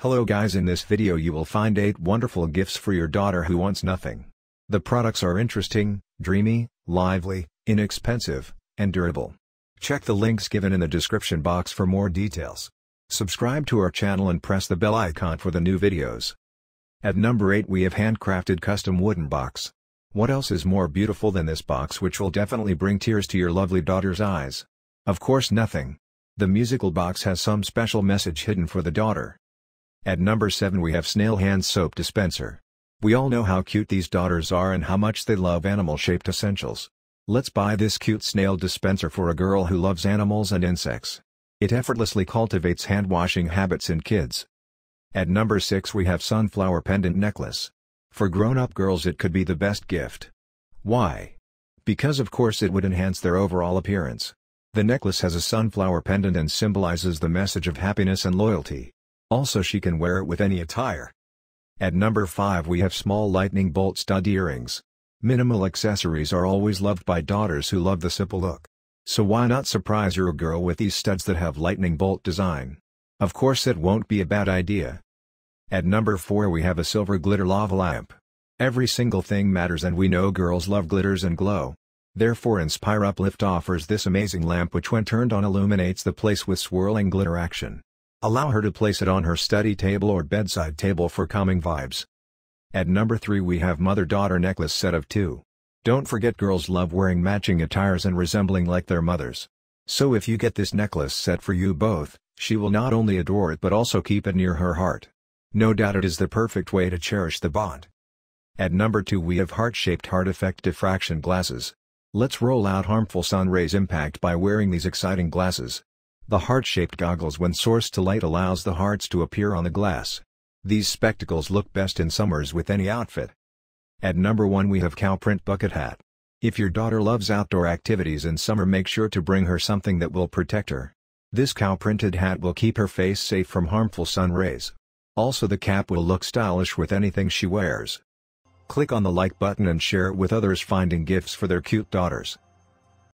Hello guys in this video you will find 8 wonderful gifts for your daughter who wants nothing. The products are interesting, dreamy, lively, inexpensive, and durable. Check the links given in the description box for more details. Subscribe to our channel and press the bell icon for the new videos. At number 8 we have handcrafted custom wooden box. What else is more beautiful than this box which will definitely bring tears to your lovely daughter's eyes? Of course nothing. The musical box has some special message hidden for the daughter. At number 7 we have Snail Hand Soap Dispenser. We all know how cute these daughters are and how much they love animal-shaped essentials. Let's buy this cute snail dispenser for a girl who loves animals and insects. It effortlessly cultivates hand-washing habits in kids. At number 6 we have Sunflower Pendant Necklace. For grown-up girls it could be the best gift. Why? Because of course it would enhance their overall appearance. The necklace has a sunflower pendant and symbolizes the message of happiness and loyalty. Also she can wear it with any attire. At number 5 we have small lightning bolt stud earrings. Minimal accessories are always loved by daughters who love the simple look. So why not surprise your girl with these studs that have lightning bolt design? Of course it won't be a bad idea. At number 4 we have a silver glitter lava lamp. Every single thing matters and we know girls love glitters and glow. Therefore Inspire Uplift offers this amazing lamp which when turned on illuminates the place with swirling glitter action. Allow her to place it on her study table or bedside table for calming vibes. At number 3 we have mother-daughter necklace set of 2. Don't forget girls love wearing matching attires and resembling like their mothers. So if you get this necklace set for you both, she will not only adore it but also keep it near her heart. No doubt it is the perfect way to cherish the bond. At number 2 we have heart-shaped heart effect diffraction glasses. Let's roll out harmful sun rays impact by wearing these exciting glasses. The heart-shaped goggles when sourced to light allows the hearts to appear on the glass. These spectacles look best in summers with any outfit. At number 1 we have cow print bucket hat. If your daughter loves outdoor activities in summer make sure to bring her something that will protect her. This cow printed hat will keep her face safe from harmful sun rays. Also the cap will look stylish with anything she wears. Click on the like button and share it with others finding gifts for their cute daughters.